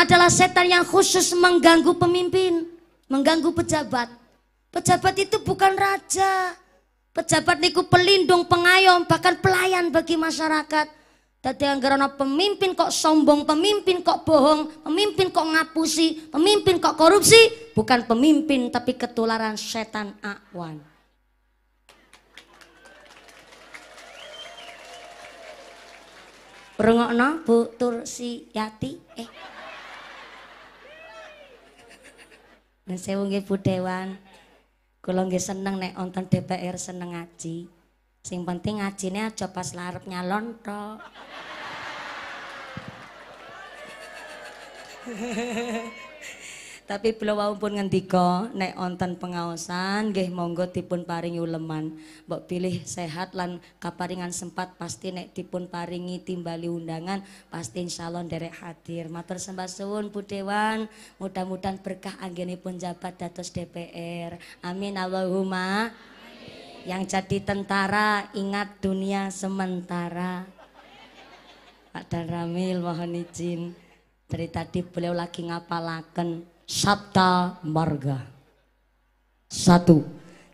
adalah setan yang khusus mengganggu pemimpin, mengganggu pejabat. Pejabat itu bukan raja. Pejabat niku pelindung, pengayom, bahkan pelayan bagi masyarakat. Tadi karena pemimpin kok sombong, pemimpin kok bohong, pemimpin kok ngapusi, pemimpin kok korupsi, bukan pemimpin tapi ketularan setan akwan. Rungokno Bu Tursiyati eh Nek sewu nggih Bu Dewan. Kula nggih seneng nek wonten DPR seneng ngaji. Sing penting ngajine aja pas larep nyalon tok. Tapi beliau wau pun ngendika nek onten pengaosan nggih monggo tipun paringi uleman. Mbok pilih sehat lan kaparingan sempat pasti nek tipun paringi timbali undangan pasti insyaallah nderek hadir. Matur sembah suwun Bu Dewan, mudah-mudahan berkah anggenipun jabat dados DPR. Amin Allahumma. Amin. Yang jadi tentara ingat dunia sementara. Pak Dan Ramil mohon izin dari tadi beliau lagi ngapalaken Sabta Marga. Satu,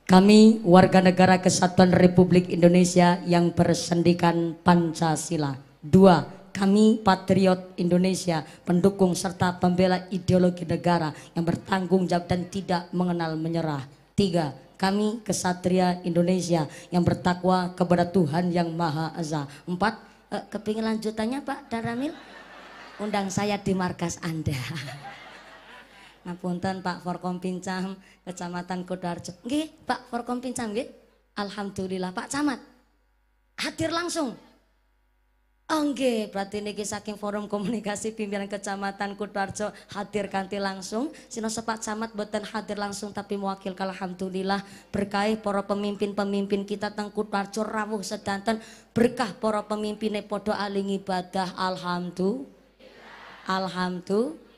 kami warga negara Kesatuan Republik Indonesia yang bersendikan Pancasila. Dua, kami patriot Indonesia, pendukung serta pembela ideologi negara yang bertanggung jawab dan tidak mengenal menyerah. Tiga, kami kesatria Indonesia yang bertakwa kepada Tuhan Yang Maha Esa. Empat, eh, kepingin lanjutannya Pak Daramil? Undang saya di markas Anda. Ngapunten Pak Forkom Pincam, Kecamatan Kodarjo. Nggih, Pak Forkom Pincam nggih. Alhamdulillah Pak Camat. Hadir langsung. Oh nggih, berarti niki saking forum komunikasi pimpinan Kecamatan Kodarjo hadir kanthi langsung. Sinoso Pak Camat boten hadir langsung tapi mewakil alhamdulillah Berkahi para pemimpin-pemimpin kita teng Kodarjo rawuh sedanten berkah para pemimpine padha aling ibadah alhamdulillah. Alhamdulillah.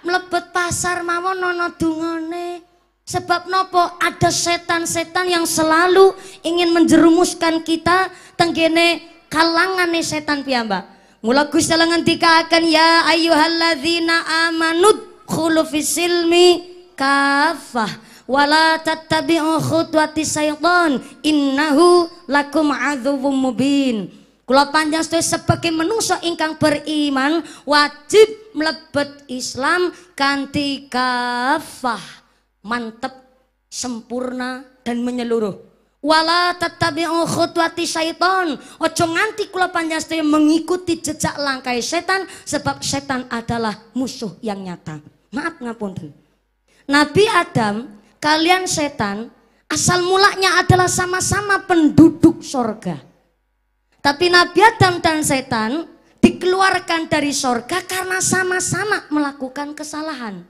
Melebet pasar mawon nono dungane sebab nopo ada setan-setan yang selalu ingin menjerumuskan kita tenggene kalangan setan piamba mula Gusti Allah akan ya ayyuhalladzina amanut khulu fisilmi kafah wala tattabi'u khutuwati syaitan innahu lakum adzuwwum mubin kula panjang sebagai menungso ingkang beriman wajib Melebet Islam kanti kafah mantep sempurna dan menyeluruh wala tatabi'u khutwati syaiton ojo nganti kula panjenengan mengikuti jejak langkah setan sebab setan adalah musuh yang nyata maaf ngapunten Nabi Adam kalian setan asal mulanya adalah sama-sama penduduk sorga tapi Nabi Adam dan setan dikeluarkan dari sorga karena sama-sama melakukan kesalahan.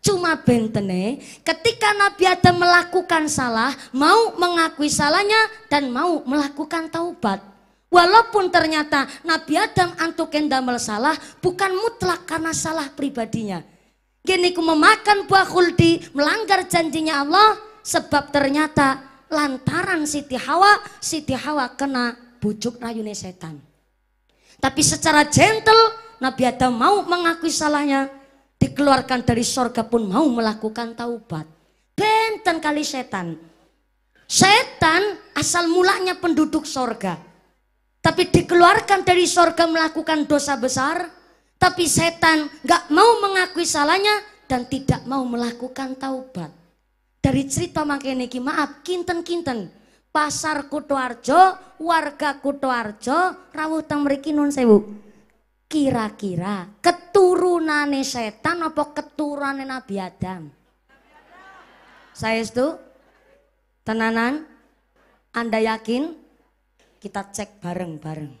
Cuma bentene ketika Nabi Adam melakukan salah, mau mengakui salahnya dan mau melakukan taubat. Walaupun ternyata Nabi Adam antuk endamel salah bukan mutlak karena salah pribadinya. Gini ku memakan buah khuldi, melanggar janjinya Allah sebab ternyata lantaran Siti Hawa, Siti Hawa kena bujuk rayune setan. Tapi secara gentle Nabi Adam mau mengakui salahnya. Dikeluarkan dari sorga pun mau melakukan taubat. Benten kali setan. Setan asal mulanya penduduk sorga. Tapi dikeluarkan dari sorga melakukan dosa besar. Tapi setan gak mau mengakui salahnya dan tidak mau melakukan taubat. Dari cerita makin maaf, kinten-kinten pasar Kutoarjo, warga Kutoarjo, rawuh teng mriki nun sewu. Kira-kira keturunane setan apa keturunane Nabi Adam? Saya itu tenanan, Anda yakin? Kita cek bareng-bareng.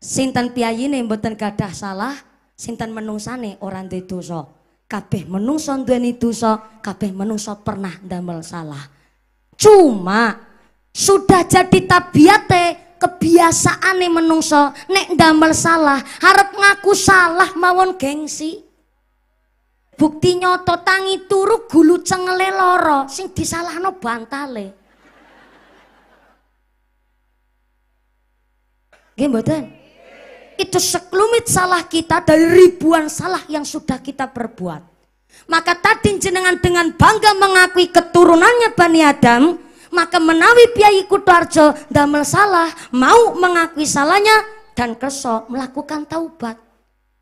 Sinten piyayine mboten gadah salah, sinten menungsane orang duwe dosa kabeh menungso duweni dosa, kabeh menungso pernah ndamel salah. Cuma sudah jadi tabiate kebiasaan nih menungso nek ndamel salah harap ngaku salah mawon gengsi. Bukti nyoto tangi turu gulu cengele loro sing disalahno bantale. Nggih itu sekelumit salah kita dari ribuan salah yang sudah kita perbuat. Maka tadi jenengan dengan bangga mengakui keturunannya Bani Adam, maka menawi piyai kutarjo damel salah, mau mengakui salahnya dan kerso melakukan taubat.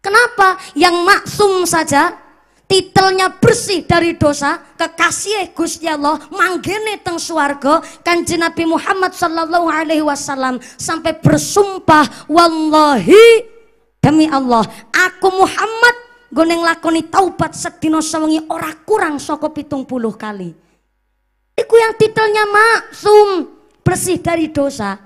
Kenapa? Yang maksum saja titelnya bersih dari dosa kekasih Gusti Allah manggene teng swarga kanjeng Nabi Muhammad sallallahu alaihi wasallam sampai bersumpah wallahi demi Allah aku Muhammad gue lakoni taubat sedino sewengi ora kurang soko pitung puluh kali iku yang titelnya maksum bersih dari dosa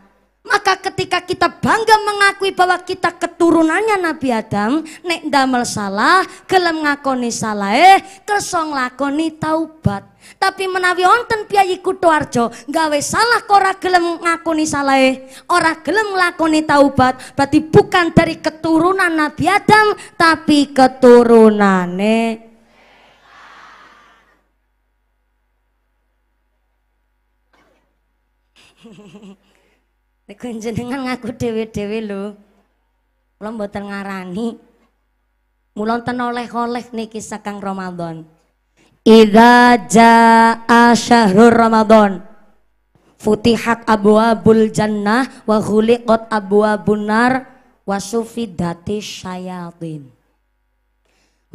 maka ketika kita bangga mengakui bahwa kita keturunannya Nabi Adam, nek damel salah, gelem ngakoni salah, eh, kesong lakoni taubat. Tapi menawi onten piyayi tuarjo, gawe salah kora gelem ngakoni salah, eh, ora gelem lakoni taubat, berarti bukan dari keturunan Nabi Adam, tapi keturunane Niku jenengan ngaku dhewe-dhewe lho. Kula mboten ngarani. Mula ten oleh-oleh niki sakang Ramadan. Idza jaa syahrul Ramadan futihat abwabul jannah wa ghuliqat abwabun nar wa sufidati syayatin.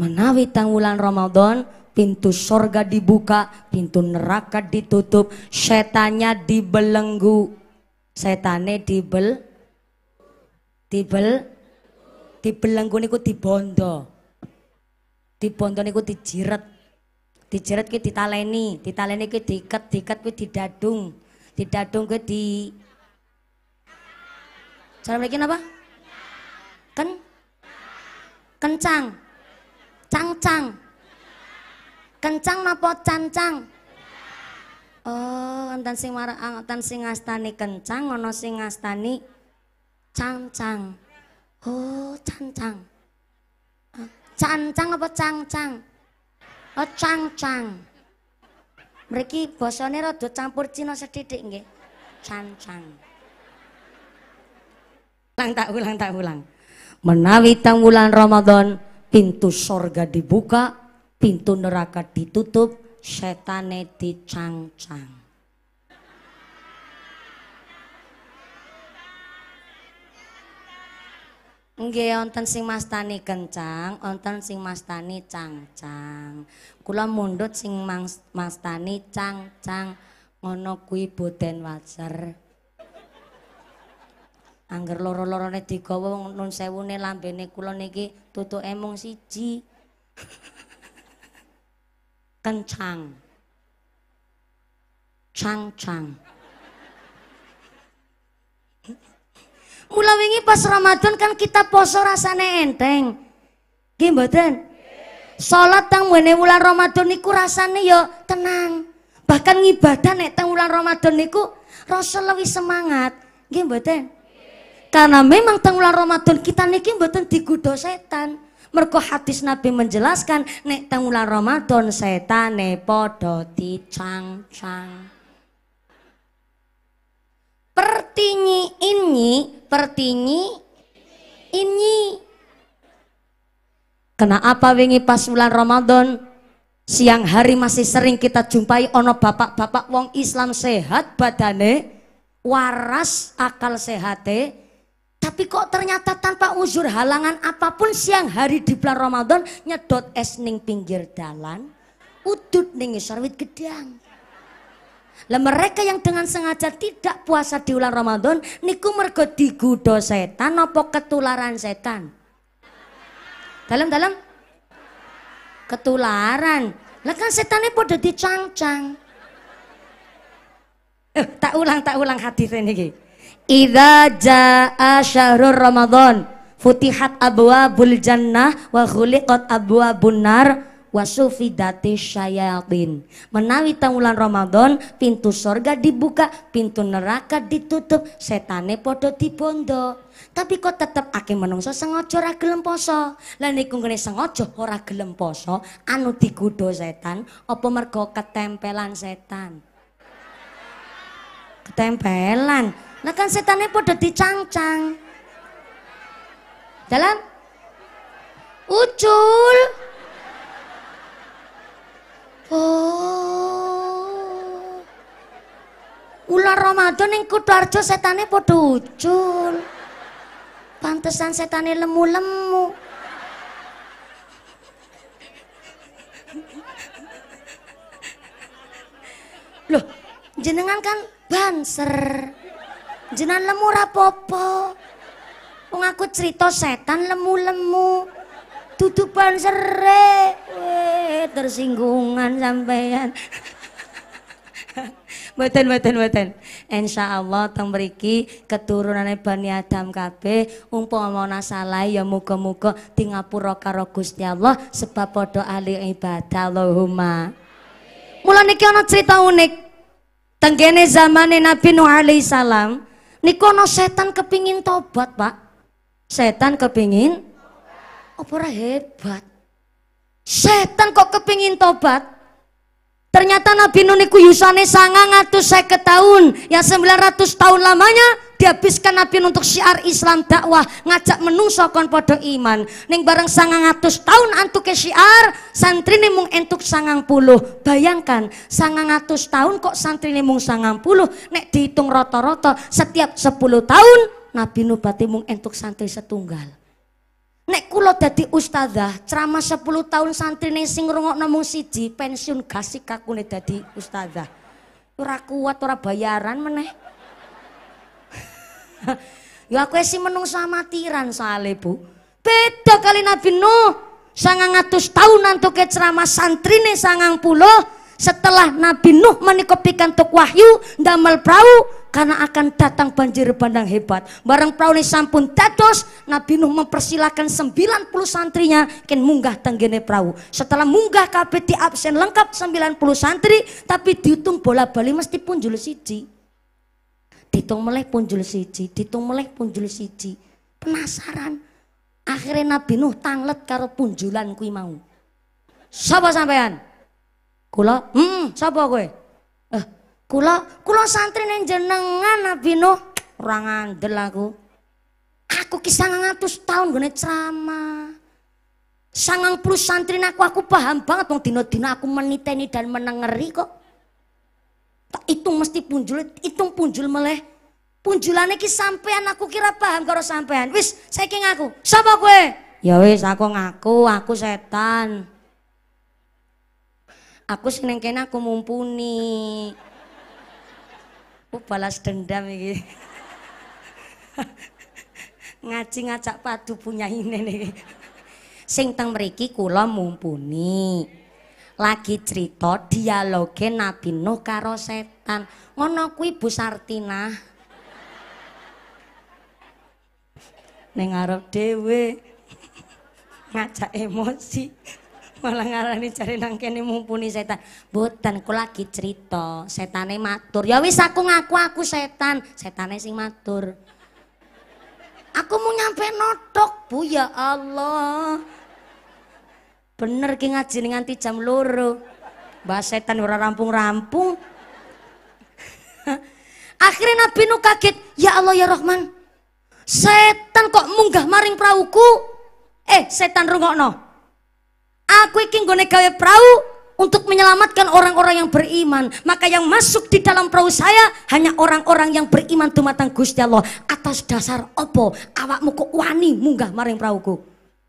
Menawi tanggulan Ramadan pintu sorga dibuka, pintu neraka ditutup, setannya dibelenggu setane dibel dibel dibelenggu niku dibondo dibondo niku dijiret dijiret ki ditaleni ditaleni ki diket, diket ki didadung didadung ki di cara mriki apa ken kencang cangcang kencang napa cancang Oh, enten sing marang enten ah, sing ngastani kencang, ana sing ngastani Oh, cangcang, ah, cangcang apa cangcang? Oh, cangcang. Mriki basane rada campur Cina sethithik nggih. Cancang. Ulang tak ulang tak ulang. Menawi tang bulan Ramadan, pintu surga dibuka, pintu neraka ditutup, setane dicangcang. Nggih wonten sing mastani kencang, wonten sing mastani cangcang. Kula mundut sing mastani cangcang ngono kuwi boten wajar. Angger loro-lorone digawa wong nun sewune lambene kula niki tutuke mung siji. kencang. Cang-cang. Mula wingi pas Ramadan kan kita poso rasane enteng. Nggih mboten? Salat tang wene wulan Ramadan niku rasane ya tenang. Bahkan ngibadah nek tang wulan Ramadan niku rasa lebih semangat. Nggih mboten? Karena memang tang wulan Ramadan kita niki mboten digudo setan mergo hadis Nabi menjelaskan nek teng Ramadan Ramadan ne podo dicang-cang. Pertinyi inyi, pertinyi inyi. Kena apa wingi pas bulan Ramadan? Siang hari masih sering kita jumpai ono bapak-bapak wong Islam sehat badane, waras akal sehate, tapi kok ternyata tanpa uzur halangan apapun siang hari di bulan Ramadan nyedot es ning pinggir dalan, udut ning sarwit gedang. Lah mereka yang dengan sengaja tidak puasa di bulan Ramadan niku mergo digoda setan apa ketularan setan? Dalam-dalam ketularan. Lah kan setane padha dicangcang. Eh, tak ulang tak ulang hadis ini. Idza jaa syahrul Ramadan futihat abwabul jannah wa khuliqat abwabun nar wa sufidati syayatin. Menawi tanggulan Ramadan pintu surga dibuka, pintu neraka ditutup, setane podo dibondo. Tapi kok tetep ake menungso sengojo ora gelem poso. Lah niku ngene sengaja ora gelem poso, anu digudo setan apa mergo ketempelan setan? Ketempelan. Nah kan setannya podo dicangcang. Dalam? Ucul. Oh. Ular Ramadan yang kudarjo setannya podo ucul. Pantesan setannya lemu-lemu. Loh, jenengan kan banser. Jenan lemu rapopo. Wong aku cerita setan lemu-lemu. tutupan ban sere. Weh, tersinggungan sampean. Mboten mboten mboten. Insyaallah teng mriki keturunane Bani Adam kabeh umpama ana salah ya muga-muga di ngapura karo Gusti Allah sebab padha ahli ibadah Allahumma. Mula niki ana cerita unik. Tenggene zamane Nabi Nuh alaihi salam, Nikono setan kepingin tobat, Pak. Setan kepingin apa hebat. Setan kok kepingin tobat? Ternyata Nabi Nuh niku yusane 950 tahun, yang 900 tahun lamanya dihabiskan Nabi Nuh untuk syiar Islam dakwah, ngajak menungso kon podo iman. Ning bareng 900 tahun antuke syiar, santri nih mung entuk puluh. Bayangkan 900 tahun kok santri nih mung puluh? nek dihitung roto-roto, setiap 10 tahun Nabi Nuh batimung entuk santri setunggal. Nek kula dadi ustazah, ceramah 10 tahun santrine sing ngrungokno mung siji, pensiun gasik kakune dadi ustazah. Ora kuat ora bayaran meneh. ya aku sih menungsa matiran soalnya Bu. Beda kali Nabi Nuh. Sangang atus nanti ke ceramah nih sangang puluh. Setelah Nabi Nuh menikopikan pikantuk wahyu, damel perahu, karena akan datang banjir bandang hebat. Barang praune sampun dados, Nabi Nuh mempersilahkan 90 santrinya ken munggah tenggene perahu. Setelah munggah kabeh di absen lengkap 90 santri, tapi dihitung bola bali mesti punjul jul siji. ditung meleh pun jul siji, ditung meleh pun siji. Penasaran. Akhirnya Nabi Nuh tanglet karo punjulan kui mau. Sapa sampean? Kula, hmm, sapa kowe? Kula kula santri neng jenengan Nabi Nuh orang ngandel aku. Aku ki 900 tahun gone ceramah. Sangang puluh santri aku, aku paham banget dong dino dino aku meniteni dan menengeri kok. Tak hitung mesti punjul, hitung punjul meleh. Punjulane ki sampean aku kira paham karo sampean. Wis, saiki aku, siapa gue? Ya wis aku ngaku, aku setan. Aku seneng aku mumpuni. Ku balas dendam iki. Ngaji ngajak padu punya ini nih. Sing teng mriki kula mumpuni. Lagi cerita dialoge Nabi Nuh karo setan. Ngono kuwi Bu Sartina. Ning arep dhewe ngajak emosi. malah ngarani cari nangkene mumpuni setan. Boten ku lagi cerita, setane matur. Ya wis aku ngaku aku setan, setane sing matur. Aku mau nyampe notok, Bu ya Allah. Bener ki ngaji nganti jam loro. mbak setan ora rampung-rampung. Akhirnya Nabi nu kaget, "Ya Allah ya Rahman, setan kok munggah maring prauku?" Eh, setan rungokno aku iki nggone gawe perahu untuk menyelamatkan orang-orang yang beriman. Maka yang masuk di dalam perahu saya hanya orang-orang yang beriman matang Gusti Allah. Atas dasar opo awakmu kok wani munggah maring perahuku?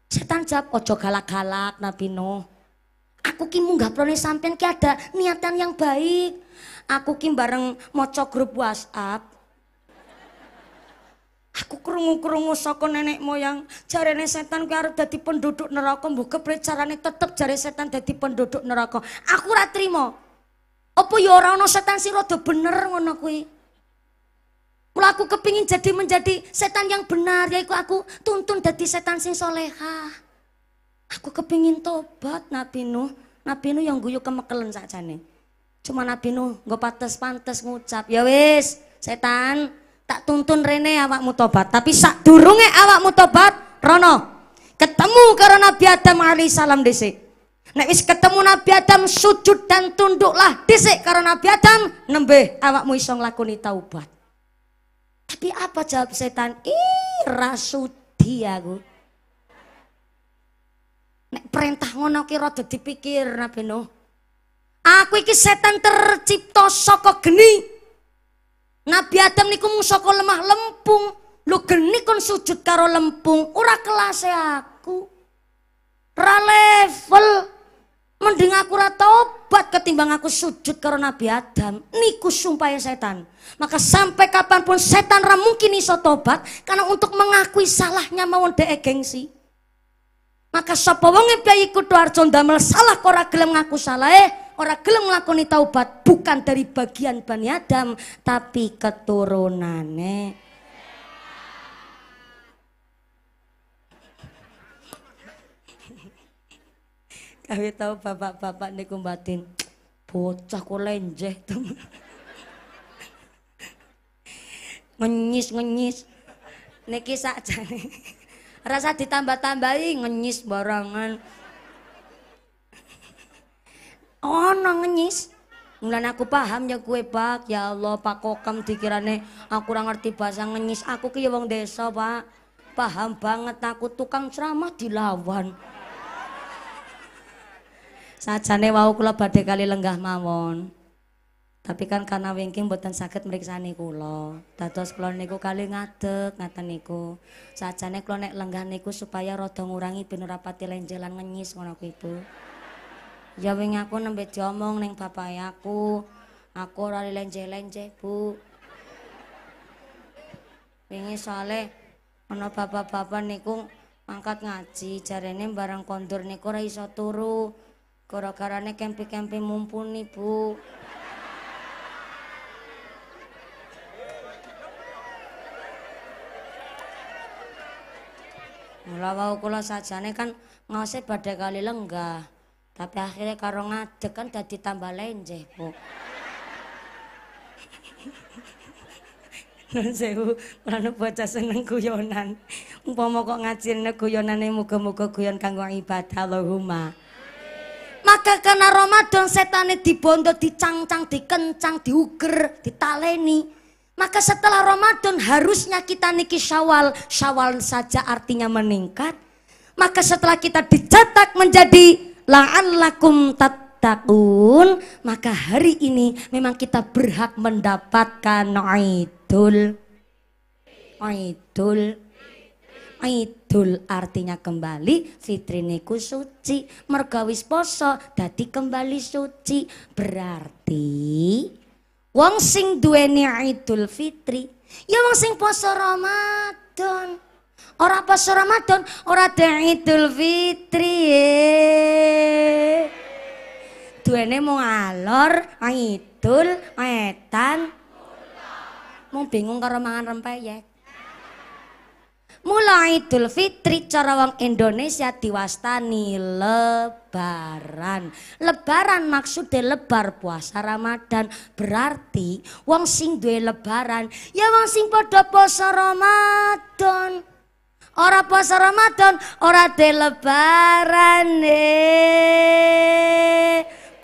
Setan jawab ojo galak-galak Nabi Nuh. Aku ki munggah prone sampean ki ada niatan yang baik. Aku ki bareng moco grup WhatsApp Aku krungu-krungu saka nenek moyang, jarene setan ku arep dadi penduduk neraka, Buka keprit carane tetep jare setan dadi penduduk neraka. Aku ora trima. Apa ya ora ana setan sing rada bener ngono kuwi? Mula aku kepingin jadi menjadi setan yang benar, yaitu aku tuntun dadi setan sing soleha. Aku kepingin tobat Nabi Nuh. Nabi Nuh yang guyu kemekelen sakjane. Cuma Nabi Nuh nggak pantes-pantes ngucap, ya wis, setan tak tuntun rene awakmu tobat tapi sak durunge awakmu tobat rono ketemu karo Nabi Adam salam dhisik nek wis ketemu Nabi Adam sujud dan tunduklah dhisik karo Nabi Adam nembe awakmu iso nglakoni taubat tapi apa jawab setan ih rasudi aku nek perintah ngono ki rada dipikir Nabi Nuh aku iki setan tercipta saka geni Nabi Adam niku mung saka lemah lempung. Lu geni kon sujud karo lempung, ora kelas aku. Ra level. Mending aku ra tobat ketimbang aku sujud karo Nabi Adam. Niku sumpahnya setan. Maka sampai kapanpun setan ra mungkin iso tobat karena untuk mengakui salahnya mawon dhek gengsi. Maka sapa e piye kudu arjo ndamel salah kok ora gelem ngaku salah eh orang gelem lakoni taubat bukan dari bagian Bani Adam tapi keturunannya kami tahu bapak-bapak ini kumbatin bocah kok lenjeh teman ngenyis ngenyis niki nih, rasa ditambah-tambahi ngenyis barangan ono oh, ngenyis mulan aku paham ya kue pak ya Allah pak kokam dikirane aku kurang ngerti bahasa ngenyis aku kaya wong desa pak paham banget aku tukang ceramah dilawan sajane wau kula badhe kali lenggah mawon tapi kan karena wingking buatan sakit meriksa niku lo dados kula niku kali ngadeg ngaten niku sajane kula nek lenggah niku supaya rada ngurangi ben ora pati lenjelan ngenyis ngono ibu Ya wing aku nembe diomong ning bapak aku. Aku ora lenje-lenje, Bu. Wingi sale ana bapak-bapak niku mangkat ngaji, jarene barang kondur niku ora iso turu. Gara-garane kempi-kempi mumpuni, Bu. Mula wau kula sajane kan ngase badhe kali lenggah. Tapi akhirnya karo ngadek kan jadi tambah lenjeh, Bu. Nun sewu, kula bocah seneng guyonan. Umpama kok ngajine guyonane muga-muga guyon kanggo ibadah Allahumma. Maka karena Ramadan setane dibondo, dicangcang, dikencang, diuger, ditaleni. Maka setelah Ramadan harusnya kita niki syawal. Syawal saja artinya meningkat. Maka setelah kita dicetak menjadi la'allakum tattaqun maka hari ini memang kita berhak mendapatkan idul idul idul artinya kembali Fitri niku suci mergawis poso dadi kembali suci berarti wong sing duweni idul fitri ya wong sing poso Ramadan Orang poso Ramadan, ora ada Idul Fitri. Duene mau alor, mau idul, mau etan. Mau bingung karo mangan rempeyek. Mulai Idul Fitri cara wong Indonesia diwastani lebaran. Lebaran maksudnya lebar puasa Ramadan. Berarti wong sing duwe lebaran ya wong sing padha poso Ramadan ora puasa Ramadan, ora de lebaran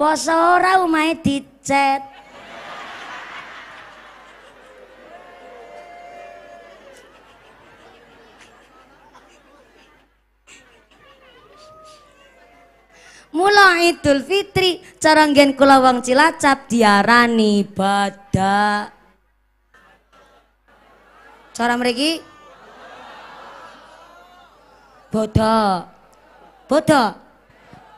Poso ora umai dicet. Mula Idul Fitri cara ngen kula wong Cilacap diarani badak. Cara mriki Bodo. Bodo.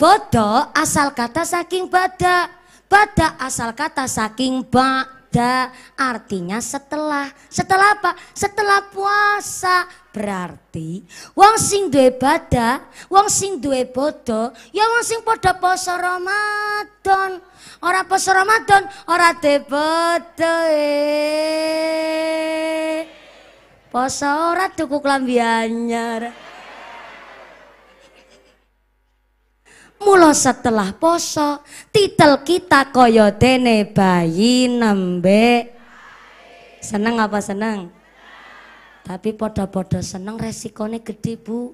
Bodo asal kata saking bada. Bada asal kata saking bada. Artinya setelah. Setelah apa? Setelah puasa. Berarti wong sing duwe bada, wong sing duwe bodo, ya wong sing padha poso Ramadan. Ora poso Ramadan, ora duwe bodo. E. Poso ora tuku klambi anyar. Mula setelah poso, titel kita kaya dene bayi nembe. Seneng apa seneng? Tapi podo-podo seneng resikonya gede bu.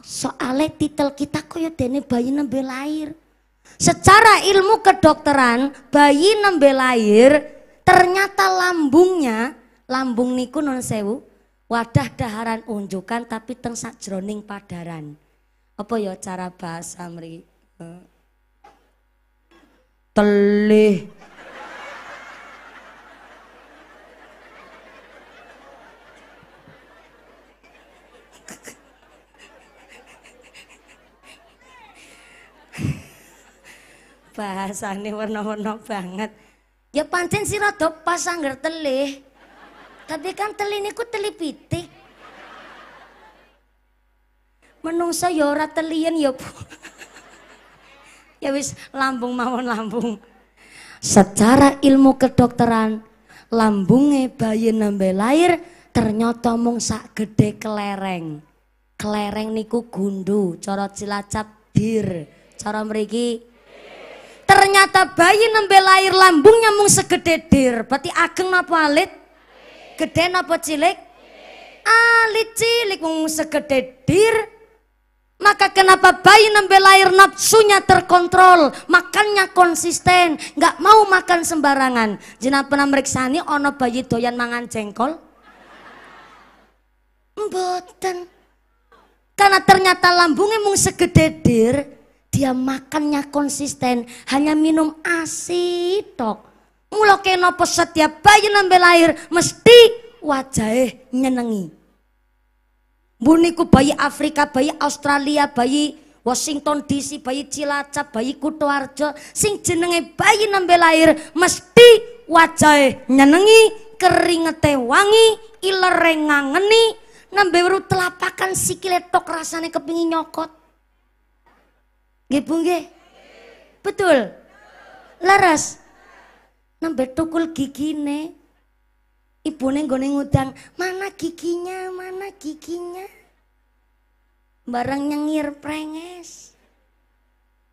Soalnya titel kita kaya dene bayi nembe lahir. Secara ilmu kedokteran, bayi nembe lahir ternyata lambungnya, lambung niku non sewu, wadah daharan unjukan tapi tengsak jroning padaran apa ya cara bahasa mri eh, telih bahasane warna-warna banget ya pancen si do pas angger telih tapi kan telih niku telih pitik menungso ya ora teliyen ya Bu. ya wis lambung mawon lambung. Secara ilmu kedokteran, lambunge bayi nembe lahir ternyata mung sak gede kelereng. Kelereng niku gundu, cara Cilacap bir, cara mriki Ternyata bayi nembe lahir lambungnya mung segede dir. Berarti ageng napa alit? Gede napa cilik? Alit cilik mung segede dir maka kenapa bayi nembel lahir nafsunya terkontrol, makannya konsisten, nggak mau makan sembarangan. Jenah pernah meriksani ono bayi doyan mangan jengkol? Mboten. Karena ternyata lambungnya mung segede dir, dia makannya konsisten, hanya minum asi tok. Mula kenopo setiap bayi nembel lahir mesti wajahnya nyenengi. Buniku bayi Afrika, bayi Australia, bayi Washington DC, bayi Cilacap, bayi Kutoarjo, sing jenenge bayi nembe lahir mesti wajahe nyenengi, keringete wangi, ilere ngangeni, nembe weru telapakan sikile tok rasane kepingin nyokot. Nggih Bu nggih? Betul. Laras Nembe tukul gigine. ibune nggone ngudang, "Mana giginya? Mana giginya?" Bareng nyengir prenges.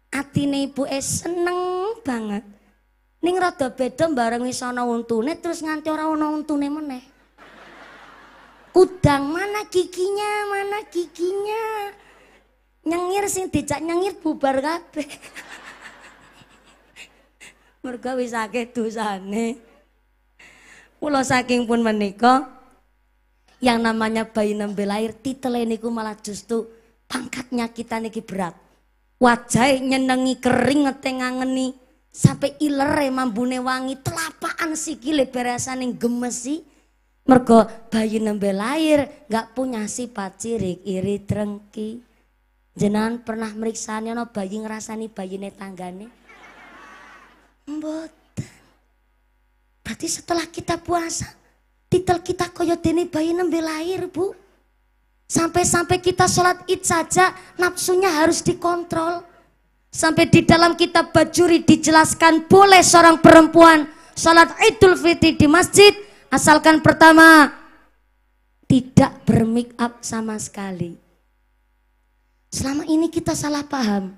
Atine ibuke seneng banget. Ning rada beda bareng wis untune terus nganti ora ana untune meneh. Kudang, "Mana giginya? Mana giginya?" Nyengir sing dicak nyengir bubar kabeh. merga wis akeh dosane. Mula saking pun menika yang namanya bayi nembe lahir titele niku malah justru pangkatnya kita niki berat. Wajah nyenengi kering ngetengangeni sampai ilere mambune wangi telapaan sikile beresan neng gemesi mergo bayi nembe lahir nggak punya sifat cirik iri trengki Jenan pernah meriksanya no bayi nih bayi netanggane. mbot Berarti setelah kita puasa, titel kita koyo dene bayi nembe lahir, Bu. Sampai-sampai kita sholat id saja, nafsunya harus dikontrol. Sampai di dalam kitab bajuri dijelaskan boleh seorang perempuan sholat idul fitri di masjid, asalkan pertama tidak bermake up sama sekali. Selama ini kita salah paham.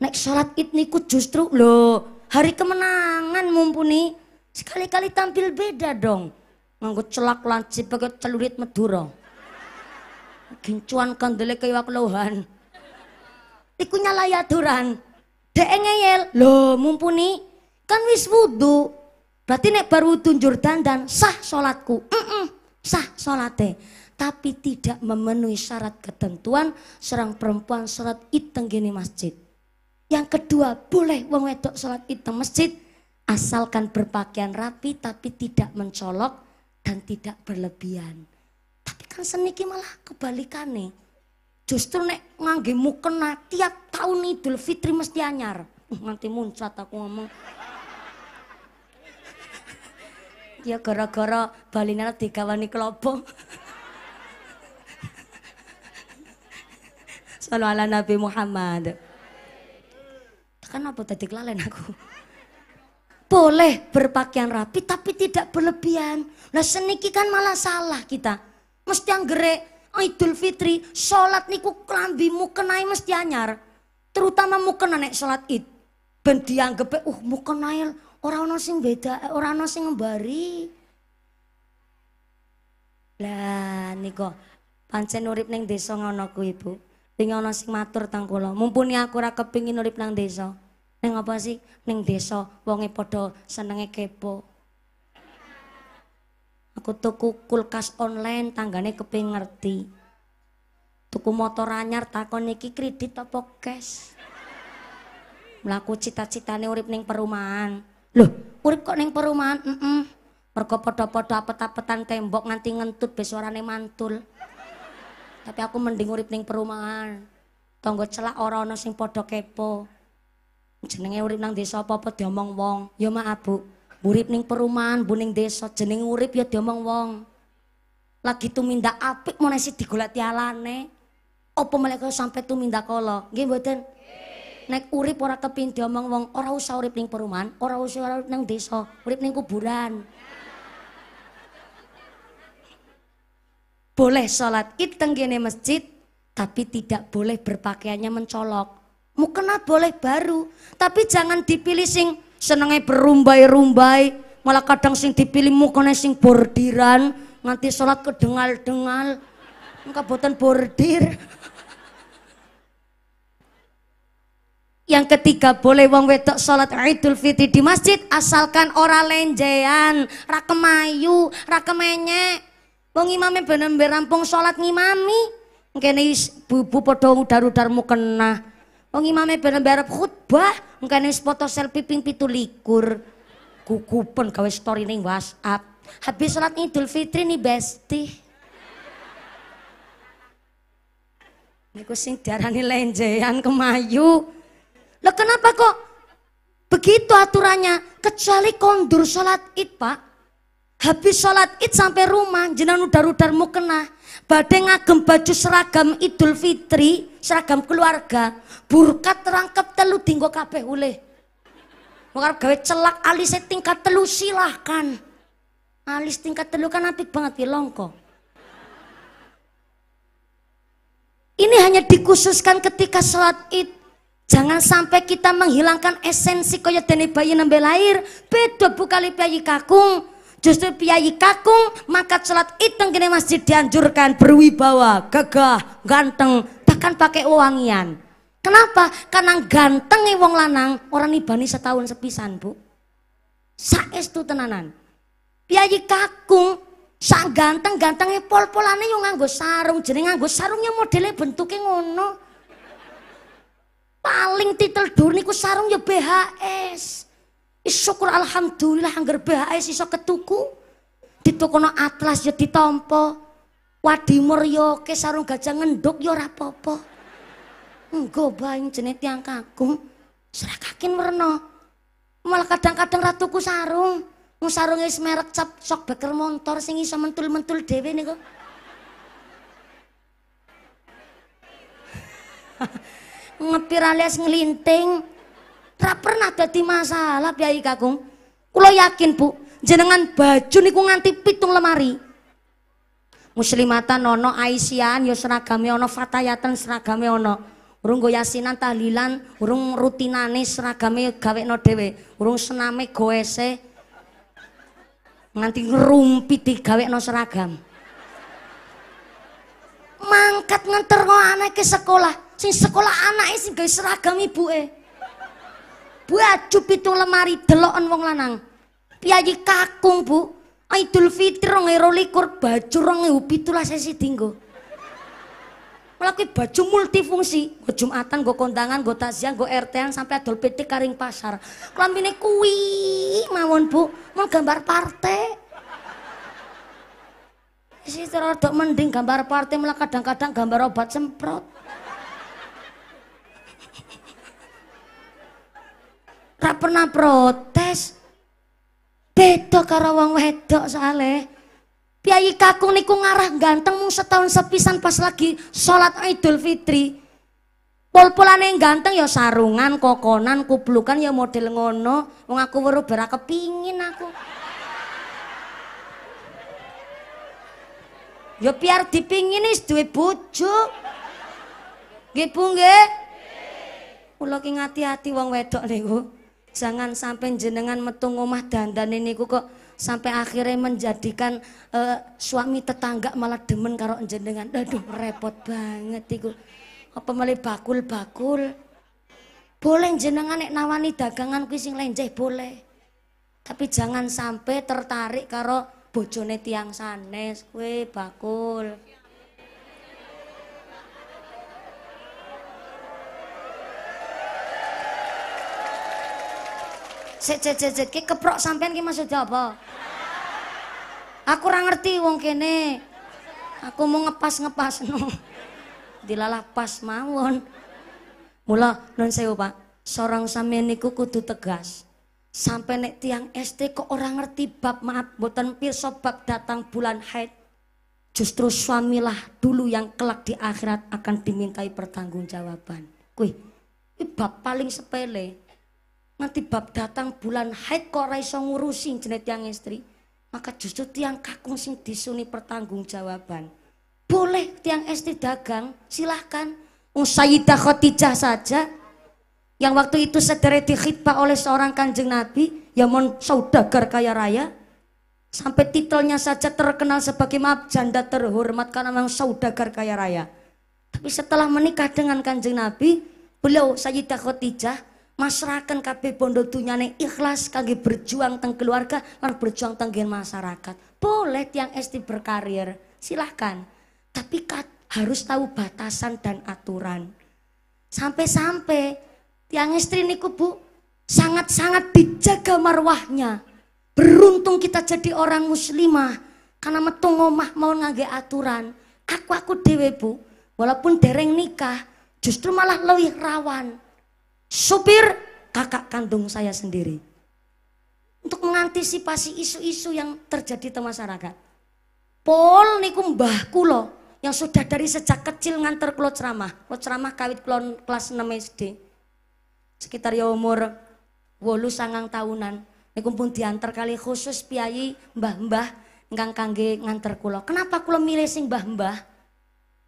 naik sholat id niku justru loh hari kemenangan mumpuni Sekali-kali tampil beda dong. Nganggo celak lancip pakai celurit meduro. Gincuan kandele iwak lohan. Iku nyalai aturan. Dek ngeyel, mumpuni kan wis wudu. Berarti nek baru tunjur dandan sah sholatku. Mm -mm, sah sholatnya. Tapi tidak memenuhi syarat ketentuan serang perempuan sholat iteng gini masjid. Yang kedua, boleh wong wedok sholat id masjid, Asalkan berpakaian rapi tapi tidak mencolok dan tidak berlebihan. Tapi kan seniki malah kebalikannya. Justru nek ngangge mukena nah, tiap tahun Idul Fitri mesti anyar. Uh, muncat aku ngomong. ya gara-gara balina digawani kelopong. Salam ala Nabi Muhammad. Tekan apa tadi kelalen aku? boleh berpakaian rapi tapi tidak berlebihan. Nah seniki kan malah salah kita. Mesti yang gerek, Idul Fitri, sholat niku kelambi mukenai mesti anyar. Terutama mukena nek sholat id. Ben dianggap, uh mukenai ya, orang ono sing beda, eh, orang ono sing ngembari. Lah niko, pancen urip neng desa ngono ku Ibu. Tinggal ono sing matur tangkulo. Mumpuni aku ora kepengin urip neng desa. Neng apa sih? Neng desa, wonge podo senenge kepo. Aku tuku kulkas online, tanggane keping ngerti. Tuku motor anyar, takon iki kredit apa cash? Melaku cita-citane urip neng perumahan. Loh, urip kok neng perumahan? Mm -mm. Mergo podo-podo apet-apetan tembok nganti ngentut besorane mantul. Tapi aku mending urip neng perumahan. Tonggo celak ora ana sing podo kepo. Jenenge urip nang desa apa-apa diomong wong. Ya maaf, Bu. Urip ning perumahan, bu ning desa jenenge urip ya diomong wong. Lagi tumindak apik monesi digolati alane. Apa melek sampai tu tumindak kala? Nggih mboten? Nek urip ora kepin diomong wong, ora usah urip ning perumahan, ora usah urip nang desa, urip ning kuburan. Boleh sholat id tenggene masjid, tapi tidak boleh berpakaiannya mencolok mukena boleh baru, tapi jangan dipilih sing senenge berumbai-rumbai, malah kadang sing dipilih mukena sing bordiran, nganti sholat kedengal-dengal, nggak boten bordir. Yang ketiga boleh wong wedok sholat Idul Fitri di masjid asalkan ora lenjean, rakemayu, kemayu, ra kemenyek. Wong imamnya bener rampung sholat ngimami. Kene ibu-ibu padha udar-udarmu kena. Wong imame bener bareng khutbah, engkene wis foto selfie ping 27. Gugupen gawe story ning WhatsApp. Habis sholat Idul Fitri nih besti. Niku sing diarani lenjean kemayu. Lah kenapa kok begitu aturannya? Kecuali kondur sholat Id, Pak. Habis sholat id sampai rumah, jenengan udar-udar kena. Badai ngagem baju seragam Idul Fitri, seragam keluarga, burka terangkep telu dinggo kabeh oleh. Wong gawe celak alis tingkat telu silahkan. Alis tingkat telu kan apik banget ki ya, longko. Ini hanya dikhususkan ketika sholat id. Jangan sampai kita menghilangkan esensi kaya dene bayi nembe lahir. Beda bukali piyayi kakung. Justru piyayi kakung maka sholat id tenggene masjid dianjurkan berwibawa, gagah, ganteng, bahkan pakai wangian. Kenapa? Karena ganteng wong lanang orang nibani setahun sepisan bu. Saestu tenanan. Piyayi kakung sak ganteng gantengnya pol polane yang nganggo sarung jeneng nganggo sarungnya modelnya bentuknya ngono. Paling titel dur niku sarung ya BHS. Syukur alhamdulillah angger BHS iso ketuku. Ditukono atlas ya ditompo. Wadimur yo ke sarung gajah ngenduk yo rapopo. Enggo bae jenet tiang kakung. Serakakin merno. Malah kadang-kadang ratuku sarung. Mu sarung wis cap sok beker motor sing iso mentul-mentul dhewe niku. Ngepir alias ngelinting. Ra pernah dadi masalah piyai kakung. Kulo yakin, Bu, jenengan baju niku nganti pitung lemari. muslimatan ono aisyan yo seragame ono fatayatan seragame ono urung go yasinan tahlilan urung rutinane seragame gawekno dhewe urung sename goese nganti ngerumpi digawekno seragam mangkat nganter ngo anake sekolah sing sekolah anake sing gawe seragam ibuke baju pitung lemari delokan wong lanang piyayi kakung bu Idul Fitri rong euro likur, baju rong ewu pitulah sesi tinggo Melakui baju multifungsi, gue jumatan, gue kondangan, gue tazian, gue RT-an sampai adol PT karing pasar. ini kuwi mawon bu, mau gambar partai. Sisi rodok mending gambar partai malah kadang-kadang gambar obat semprot. Ra pernah protes. beda karo wong wedok sale piyai kakung niku ngarah ganteng mung setahun sepisan pas lagi sholat idul fitri pol-polane ganteng ya sarungan kokonan kublukan ya model ngono wong aku weruh bera kepingin aku ya biar dipingin is duwe bojo nggih Bu nggih kula ki ngati-ati wong wedok niku jangan sampai jenengan metu ngomah dandan ini kok sampai akhirnya menjadikan eh, suami tetangga malah demen karo jenengan aduh repot banget iku apa mulai bakul-bakul boleh jenengan nek nawani dagangan ku sing lenceh boleh tapi jangan sampai tertarik karo bojone tiang sanes kue bakul cek jejejet ki keprok sampean ki maksudnya apa? Aku ora ngerti wong kene. Aku mau ngepas-ngepas no. Dilalah pas mawon. Mula non sewu, Pak. Seorang sampean niku kudu tegas. Sampai nek tiang ST kok orang ngerti bab maaf boten pirsa bab datang bulan haid. Justru suamilah dulu yang kelak di akhirat akan dimintai pertanggungjawaban. Kuih, ini bab paling sepele. Nanti bab datang bulan haid kok ora ngurusin jenet yang istri maka justru tiang kakung sing disuni pertanggungjawaban boleh tiang istri dagang silahkan Usayida Khadijah saja yang waktu itu sederet dikhidbah oleh seorang kanjeng Nabi yang mau saudagar kaya raya sampai titelnya saja terkenal sebagai maaf janda terhormat karena memang saudagar kaya raya tapi setelah menikah dengan kanjeng Nabi beliau Sayyidah Khadijah masyarakat kabeh bondo dunyane ikhlas kangge berjuang teng keluarga lan berjuang teng masyarakat. Boleh tiang SD berkarir, silahkan. Tapi kat, harus tahu batasan dan aturan. Sampai-sampai tiang istri niku bu sangat-sangat dijaga marwahnya. Beruntung kita jadi orang muslimah karena metu ngomah mau ngage aturan. Aku aku dewe bu, walaupun dereng nikah justru malah lebih rawan supir kakak kandung saya sendiri. Untuk mengantisipasi isu-isu yang terjadi di masyarakat. Pol niku mbah kulo yang sudah dari sejak kecil nganter kulo ceramah. Kulo ceramah kawit kulo kelas 6 SD. Sekitar ya umur wolu sangang tahunan. Niku pun diantar kali khusus piayi mbah-mbah ingkang kangge nganter kulo. Kenapa kulo milih sing mbah-mbah?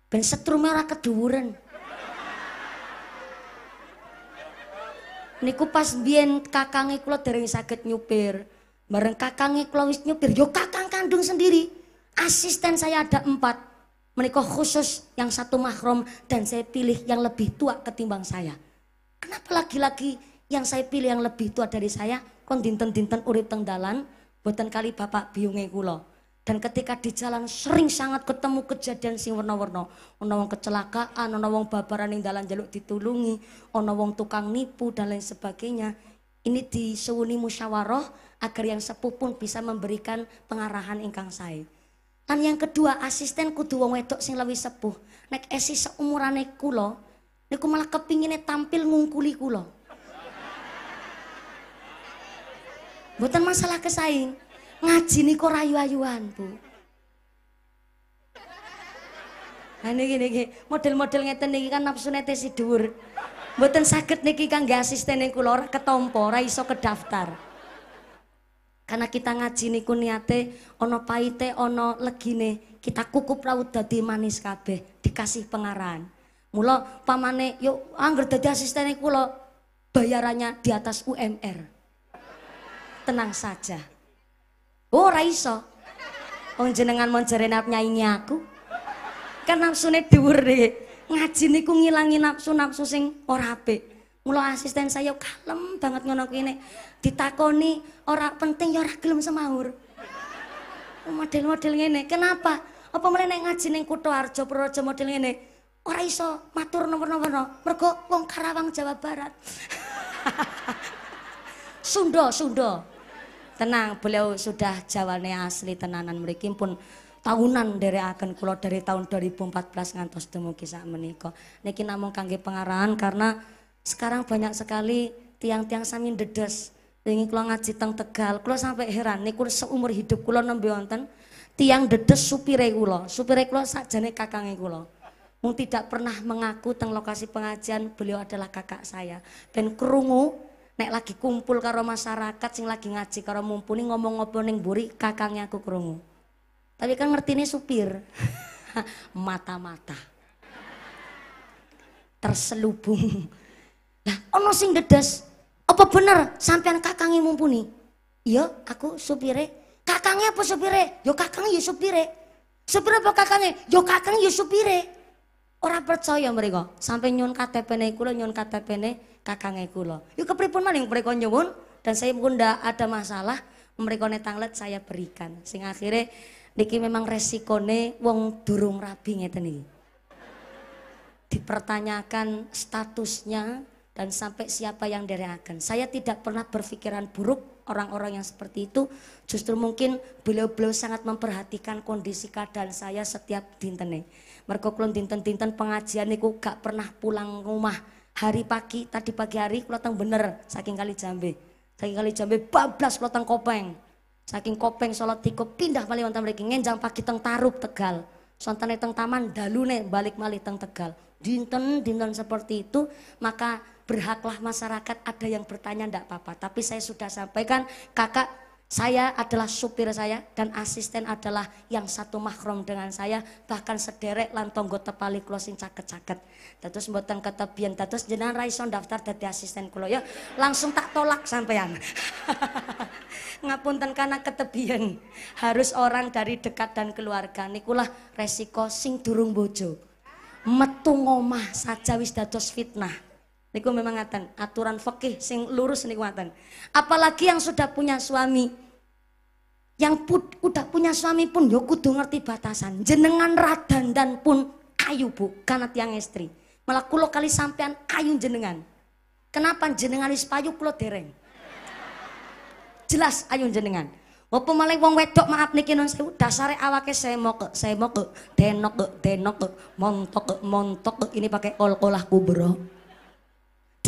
Ben setrume ora keduwuren. Niku pas biyen kakange kula dereng saged nyupir. Bareng kakange kula wis nyupir, yo kakang kandung sendiri. Asisten saya ada empat. Menikah khusus yang satu mahrom dan saya pilih yang lebih tua ketimbang saya. Kenapa laki-laki yang saya pilih yang lebih tua dari saya kon dinten-dinten urip dalan kali bapak biyunge kula. Dan ketika di jalan sering sangat ketemu kejadian sing warna-warna. Ana wong kecelakaan, ana wong babaran ning dalan jaluk ditulungi, ana wong tukang nipu dan lain sebagainya. Ini disewuni musyawarah agar yang sepuh pun bisa memberikan pengarahan ingkang saya. dan yang kedua, asisten kudu wong wedok sing lebih sepuh. Nek esi seumurane lo, niku malah kepinginnya tampil ngungkuli lo. Bukan masalah kesaing, ngaji niku ora ayu-ayuan, Bu. Nah niki niki model-model ngeten niki kan nafsu nete si dhuwur. Mboten saged niki kangge asisten ning kula ra ketampa, ora iso kedaftar. Karena kita ngaji niku niate ana paite, ana legine, kita kukup laut dadi manis kabeh, dikasih pengarahan. Mula pamane yuk angger dadi asisten kula bayarannya di atas UMR. Tenang saja. Oh ora iso. Wong jenengan mon jere nap nyanyi aku. Kan nafsune dhuwur e. Ngaji niku ngilangi nafsu-nafsu sing ora apik. Mula asisten saya kalem banget ngono kene. Ditakoni ora penting ya ora gelem semaur. Oh, model-model ngene. Kenapa? Apa mrene ngaji ning Kutha Arjo Projo model ngene? Ora iso matur nomor-nomor mergo wong Karawang Jawa Barat. Sunda, Sunda. tenang beliau sudah jawane asli tenanan mereka pun tahunan dari akan kulo dari tahun 2014 ngantos temu kisah meniko niki namun kangge pengarahan karena sekarang banyak sekali tiang-tiang samin dedes ingin kulo ngaji teng Tegal kulo sampai heran niku seumur hidup kulo nembe wonten tiang dedes supire kulo supire kulo sakjane kakang kulo mung tidak pernah mengaku teng lokasi pengajian beliau adalah kakak saya dan kerungu. nek lagi kumpul karo masyarakat sing lagi ngaji karo mumpuni ngomong apa ning mburi kakange aku krungu. Tapi kan ngertine supir. Mata-mata. Terselubung. Lah ono sing gedes. Apa bener sampean kakange mumpuni? Iya, aku supire. Kakange apa supire? Ya kakange ya supire. Supire apa kakange? Ya kakange ya supire. Ora percaya mereka. Sampai nyun KTP-ne kula nyun KTP-ne. ktp ne kakange lo, Yuk kepripun maning mereka nyuwun dan saya pun tidak ada masalah mereka tanglet saya berikan. Sing akhirnya niki memang resikone wong durung rabi ngeten iki. Dipertanyakan statusnya dan sampai siapa yang dereakan. Saya tidak pernah berpikiran buruk orang-orang yang seperti itu. Justru mungkin beliau-beliau sangat memperhatikan kondisi keadaan saya setiap dintene. Mergo kulon dinten-dinten pengajian niku gak pernah pulang rumah hari pagi tadi pagi hari kula bener saking kali jambe saking kali jambe bablas kula kopeng saking kopeng sholat tiko pindah malih wonten mriki ngenjang pagi teng tarub tegal sontane teng taman dalune balik malih teng tegal dinten dinten seperti itu maka berhaklah masyarakat ada yang bertanya ndak apa-apa tapi saya sudah sampaikan kakak saya adalah supir saya dan asisten adalah yang satu mahrum dengan saya bahkan sederek lan tonggo tepali kula sing caket-caket. Terus mboten ketebian terus jenengan ra iso daftar dadi asisten kulo ya langsung tak tolak sampean. Ngapunten karena ketebian. Harus orang dari dekat dan keluarga nikulah resiko sing durung bojo. Metu ngomah saja wis dados fitnah. Niku memang ngaten, aturan fikih sing lurus niku ngaten. Apalagi yang sudah punya suami. Yang put, udah punya suami pun yo kudu ngerti batasan. Jenengan radan dan pun kayu Bu, karena tiang istri. Malah kulo kali sampean kayu jenengan. Kenapa jenengan wis payu kulo dereng? Jelas ayu jenengan. Apa malah wong wedok maaf niki non sewu dasare awake semok semok denok denok montok montok ini pakai kol kolah kubro.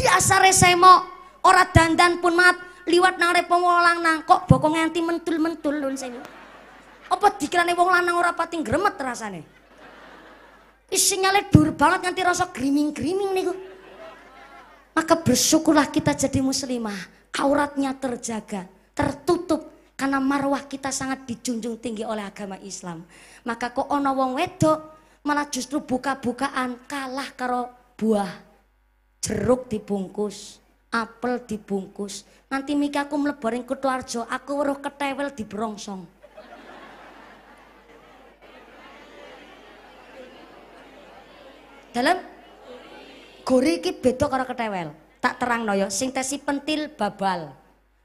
Dadi asare semo, ora dandan pun mat, liwat nang repo lanang nang kok bokong nganti mentul-mentul lho sing. Apa dikirane wong lanang ora pati gremet rasane? Wis sinyale dur banget nganti rasa griming-griming niku. Maka bersyukurlah kita jadi muslimah, auratnya terjaga, tertutup karena marwah kita sangat dijunjung tinggi oleh agama Islam. Maka kok ono wong wedok malah justru buka-bukaan kalah karo buah jeruk dibungkus, apel dibungkus. Nanti Mika aku mlebor ing Kutoarjo, aku weruh ketewel dibrongsong. Dalam gori iki beda karo ketewel. Tak terang noyo, sintesi pentil babal.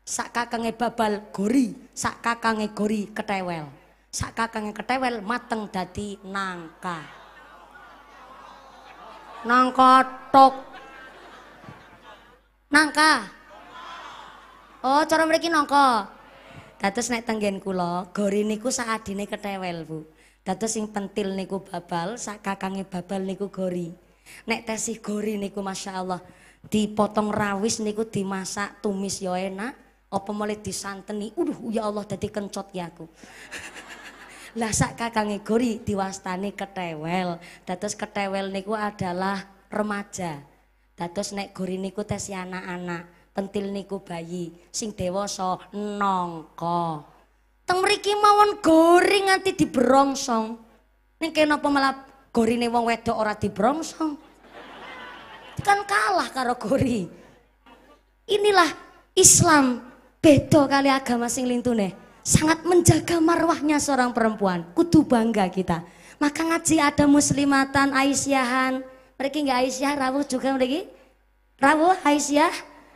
Sak kakange babal gori, sak kakange gori ketewel. Sak kakange ketewel mateng dadi nangka. Nangka tok Nangka. Oh, cara mriki nangka. Dados nek tenggen kula, gori niku saadine ketewel, Bu. Dados sing pentil niku babal, sak kakange babal niku gori. Nek tesih gori niku Masya Allah dipotong rawis niku dimasak tumis ya enak apa mulai disanteni uduh ya Allah jadi kencot ya aku lah sak kakang gori diwastani ketewel dados ketewel niku adalah remaja Dados nek guri niku anak-anak, pentil niku bayi, sing dewasa nongko. Teng mriki mawon goreng nganti dibrongsong. Ning kenapa malah gorine wong wedok ora dibrongsong? Kan kalah karo guri. Inilah Islam beda kali agama sing lintune. Sangat menjaga marwahnya seorang perempuan. Kudu bangga kita. Maka ngaji ada muslimatan, aisyahan mereka nggak Aisyah rawuh juga mereka rawuh Aisyah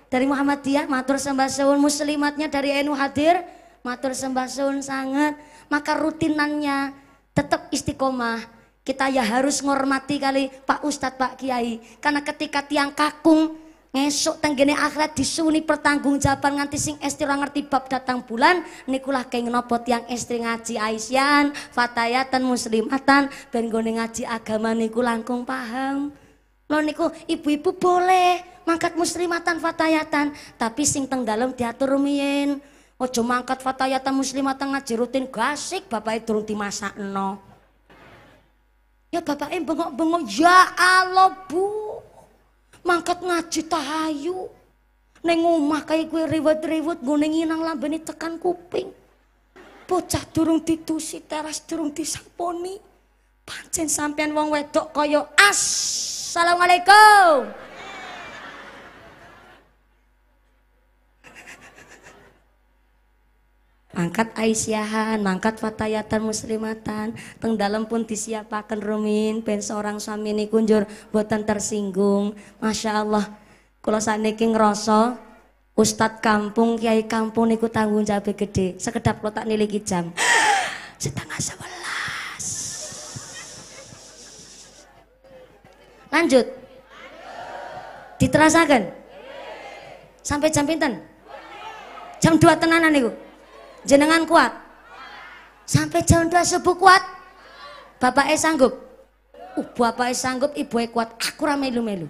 dari Muhammadiyah matur sembah seun muslimatnya dari NU hadir matur sembah seun sangat maka rutinannya tetap istiqomah kita ya harus menghormati kali Pak Ustadz Pak Kiai karena ketika tiang kakung Esok tenggene akhirat disuni pertanggungjawaban nganti sing estri ora ngerti bab datang bulan nikulah kenging yang tiyang estri ngaji aisyan fatayatan muslimatan ben gone ngaji agama niku langkung paham. Lho niku ibu-ibu boleh mangkat muslimatan fatayatan, tapi sing teng diatur mien Ojo mangkat fatayatan muslimatan ngaji rutin gasik bapake masa dimasakno. Ya bapak bengok-bengok ya Allah, Bu. mangkat ngaji tahayu neng omah kaya kue riwet-riwet goneng inang lambeni tekan kuping bocah durung ditusi teras durung disamponi pancen sampean wong wedok kaya assalamualaikum angkat aisyahan, mangkat fatayatan muslimatan, teng dalam pun disiapakan rumin, ben seorang suami ini kunjur buatan tersinggung. Masya Allah, kalau saya ngerasa Ustadz kampung, kiai kampung niku tanggung jawab gede. Sekedap lo tak nilai jam. Setengah sebelas. Lanjut. Diterasakan. Sampai jam pinten? Jam dua tenanan niku. Jenengan kuat? Sampai jam 2 subuh kuat? Bapak E sanggup? Uh, bapak E sanggup, ibu E kuat. Aku rame melu-melu.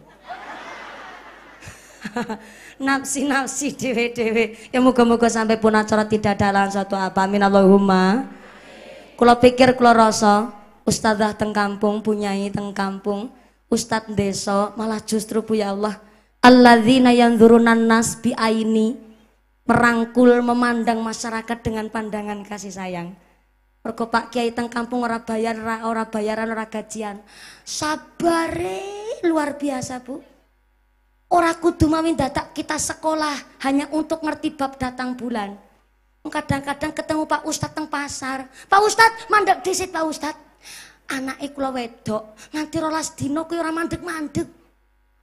Nafsi-nafsi dewe-dewe. Ya moga-moga sampai pun acara tidak ada lawan suatu apa. Amin Allahumma. Kalau pikir kalau rasa, ustadzah teng kampung, punyai teng kampung, ustadz deso malah justru bu ya Allah. Alladzina yang nas bi aini merangkul memandang masyarakat dengan pandangan kasih sayang Pergo Pak Kiai teng kampung ora bayar ora, ora bayaran ora gajian sabare luar biasa Bu ora kudu mawin dadak kita sekolah hanya untuk ngerti bab datang bulan kadang-kadang ketemu Pak Ustadz teng pasar Pak Ustadz mandek disit Pak Ustadz anak kula wedok nanti rolas dino kuwi ora mandek-mandek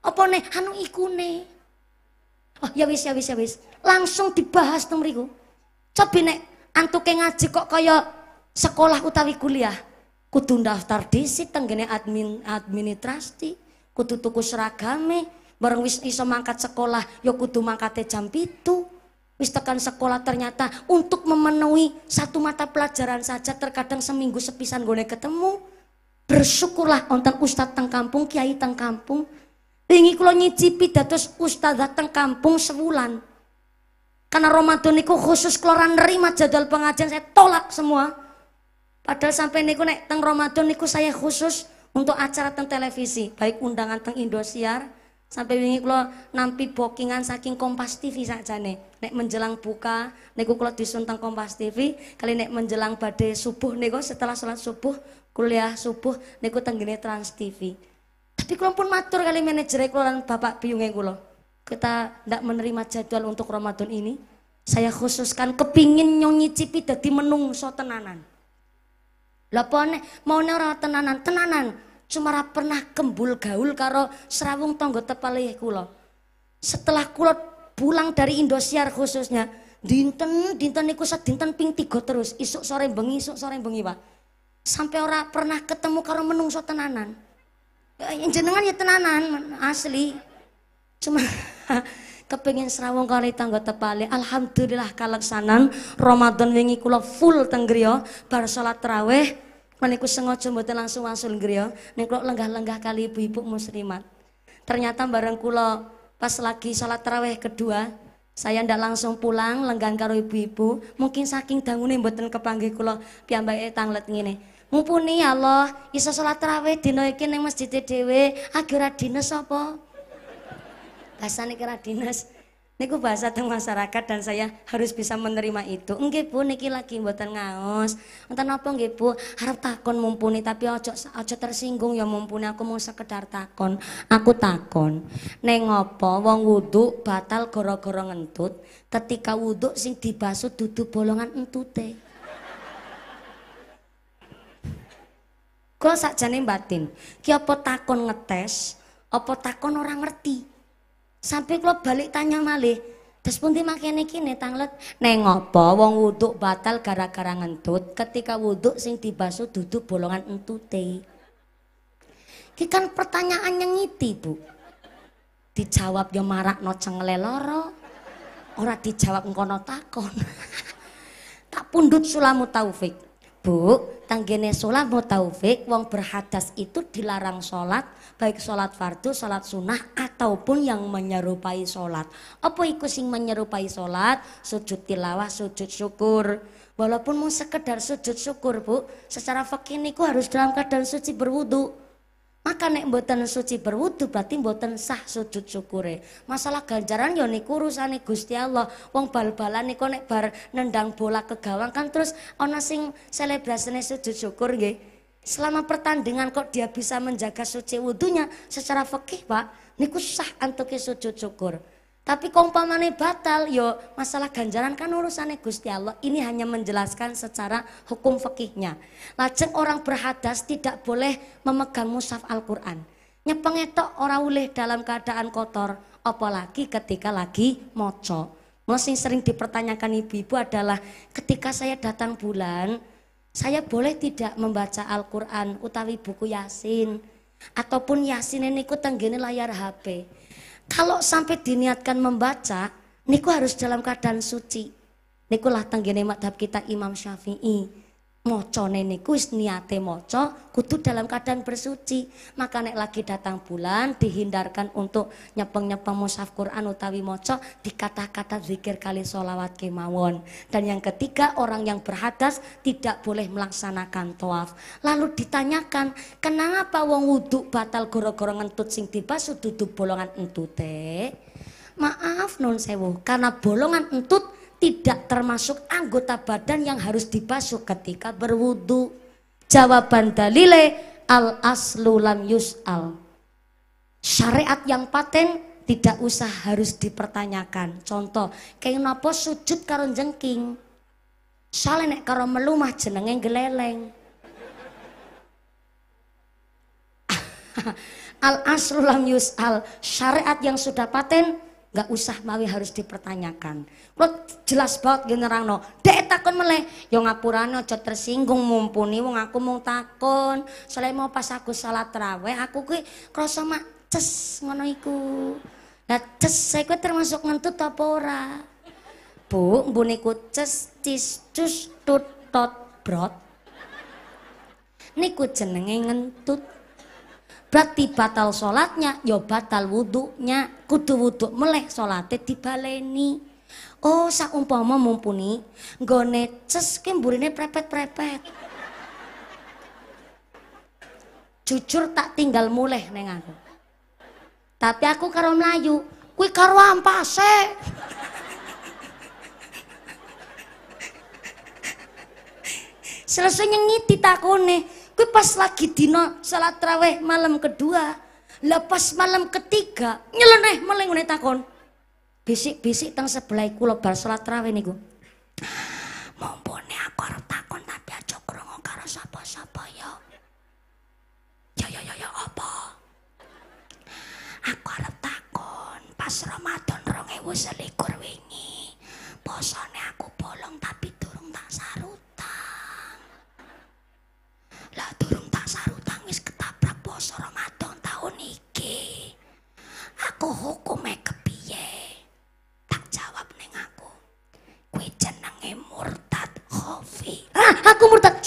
apa nih anu ikune. oh ya wis ya wis ya wis langsung dibahas teng mriku. Cobi nek antuke ngaji kok kaya sekolah utawi kuliah, kudu daftar disi teng admin administrasi, kudu tuku seragame, bareng wis iso mangkat sekolah ya kudu mangkate jam pitu. Wis tekan sekolah ternyata untuk memenuhi satu mata pelajaran saja terkadang seminggu sepisan gue ketemu. Bersyukurlah onten ustadz teng kampung, kiai teng kampung. Ini kalau nyicipi dados ustadz teng kampung sebulan. Karena Ramadan niku khusus keluaran nerima jadwal pengajian saya tolak semua. Padahal sampai niku naik teng Ramadan niku saya khusus untuk acara teng televisi, baik undangan teng Indosiar sampai wingi kula nampi bookingan saking Kompas TV saja nih. Naik menjelang buka niku kula disun teng Kompas TV, kali naik menjelang badai subuh niku setelah sholat subuh, kuliah subuh niku tenggene Trans TV. Tapi kula pun matur kali manajer kula bapak piyungnya kula kita tidak menerima jadwal untuk Ramadan ini, saya khususkan kepingin jadi menung menungso tenanan. Lepone mau ora tenanan, tenanan cuma ora pernah kembul gaul karo serawung tonggo tepalih kula. Setelah kula pulang dari Indosiar khususnya, dinten dinten niku sedinten ping tiga terus, isuk sore bengi, isuk sore bengi, Pak. Sampai ora pernah ketemu karo menungso tenanan. Ya, jenengan ya tenanan asli. Cuma kepingin serawong kali tangga tepali alhamdulillah kalaksanan Ramadan wingi kula full teng griya bar salat tarawih meniku sengaja mboten langsung wasul griya nek kula lenggah-lenggah kali ibu-ibu muslimat ternyata bareng kula pas lagi salat tarawih kedua saya ndak langsung pulang lenggang karo ibu-ibu mungkin saking dangune mboten kepanggih kula piyambake tanglet ngene mumpuni Allah iso salat tarawih dina iki ning masjid dhewe agar ora apa bahasa niki dinas niku bahasa teng masyarakat dan saya harus bisa menerima itu Enggak Bu niki lagi buatan ngaos Entah apa enggak Bu harap takon mumpuni tapi ojo ojo tersinggung ya mumpuni aku mau sekedar takon aku takon neng ngopo wong wudhu batal goro-goro ngentut ketika wudhu sing dibasuh dudu bolongan entute Kulo sakjane batin ki apa takon ngetes apa takon orang ngerti sampai kalau balik tanya malih terus pun di makin ini tanglet neng apa wong wuduk batal gara-gara ngentut ketika wuduk sing dibasu duduk bolongan entute ini kan pertanyaan yang ngiti bu dijawab yo marak no cengle loro ora dijawab ngkono takon tak pundut sulamu taufik Bu, tanggene sholat mau taufik, wong berhadas itu dilarang sholat, baik sholat fardu, sholat sunnah, ataupun yang menyerupai sholat. Apa iku sing menyerupai sholat? Sujud tilawah, sujud syukur. Walaupun mau sekedar sujud syukur, Bu, secara fakir niku harus dalam keadaan suci berwudu. Maka nek mboten suci berwudu berarti mboten sah sujud syukure. Masalah ganjaran ya niku urusane Gusti Allah. Wong bal-balan niku nek bar nendang bola ke gawang kan terus ana sing selebrasine sujud syukur nggih. Selama pertandingan kok dia bisa menjaga suci wudunya secara fikih, Pak, niku sah antuke sujud syukur. Tapi kompamane batal, yo masalah ganjaran kan urusannya Gusti Allah. Ini hanya menjelaskan secara hukum fikihnya. Lajeng orang berhadas tidak boleh memegang mushaf Al-Quran. Nyepeng etok orang uleh dalam keadaan kotor, apalagi ketika lagi moco. Mesti sering dipertanyakan ibu-ibu adalah ketika saya datang bulan, saya boleh tidak membaca Al-Quran utawi buku Yasin ataupun Yasin ini ku tenggene layar HP kalau sampai diniatkan membaca, niku harus dalam keadaan suci. Nikulah tenggene madhab kita Imam Syafi'i. Moco neneku wis niate moco kudu dalam keadaan bersuci maka nek lagi datang bulan dihindarkan untuk nyepeng-nyepeng musaf Quran utawi moco dikata-kata zikir kali sholawat kemawon dan yang ketiga orang yang berhadas tidak boleh melaksanakan toaf lalu ditanyakan kenapa wong wudhu batal goro-goro ngentut sing dibasuh duduk bolongan entute maaf non sewu karena bolongan entut tidak termasuk anggota badan yang harus dibasuh ketika berwudu. Jawaban dalile al aslu lam yus'al. Syariat yang paten tidak usah harus dipertanyakan. Contoh, kayak napa sujud karo jengking. Soalnya nek karo melumah jenenge geleleng. al aslu lam yus'al. Syariat yang sudah paten nggak usah mawi harus dipertanyakan. Lo jelas banget generang no. Dek takon meleh. Yo ngapurane aja tersinggung mumpuni wong aku mung takon. soalnya mau pas aku salat raweh aku kuwi krasa mak ces ngono iku. Lah ces saya kuwi termasuk ngentut apa ora? Bu, mbuniku ces cis cus tut tot brot. Niku jenenge ngentut berarti batal sholatnya ya batal wuduknya kudu wuduk meleh sholatnya dibaleni oh umpama mumpuni nggone ces ki prepet-prepet jujur tak tinggal mulai neng aku tapi aku karo melayu kui karo ampase selesai nyengit ditakone Kue pas lagi dino salat raweh malam kedua, lepas malam ketiga nyeleneh meleng takon. Bisik bisik teng sebelah kulo bar salat traweh niku. Mumpuni aku harus takon tapi aja kurang karo sapa sapa yo. Yo yo apa? Aku harus takon pas Ramadan rong selikur wingi. Bosone aku bolong tapi poso Ramadan tahun iki. Aku hukume kepiye? Tak jawab neng aku. Kuwi jenenge murtad khofi. Ah, aku murtad.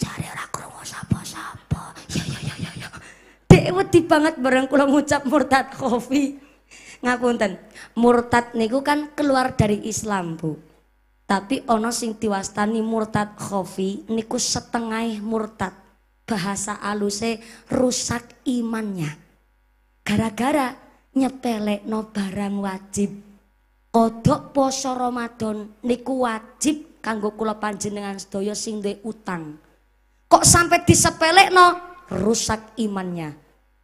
cari ora krungu sapa-sapa. Ya ya ya ya ya. Dek wedi banget bareng kula ngucap murtad khofi. Ngapunten. Murtad niku kan keluar dari Islam, Bu. tapi ono sing diwastani murtad khofi niku setengah murtad bahasa aluse rusak imannya. Gara-gara nyepelek no barang wajib. Kodok poso Ramadan niku wajib kanggo kula panjenengan sedaya sing duwe utang. Kok sampai disepelek no rusak imannya.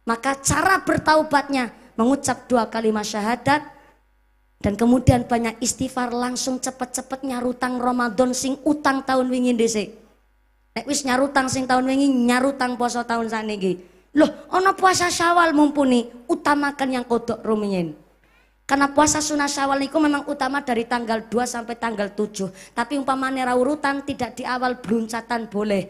Maka cara bertaubatnya mengucap dua kalimat syahadat dan kemudian banyak istighfar langsung cepet-cepet nyarutang Ramadan sing utang tahun wingin dhisik. Nek wis nyarutang sing tahun wingi nyarutang puasa tahun saniki. Loh, ono puasa Syawal mumpuni utamakan yang kodok rumiyin. Karena puasa sunnah Syawal itu memang utama dari tanggal 2 sampai tanggal 7. Tapi umpamanya ra tidak di awal beruncatan boleh.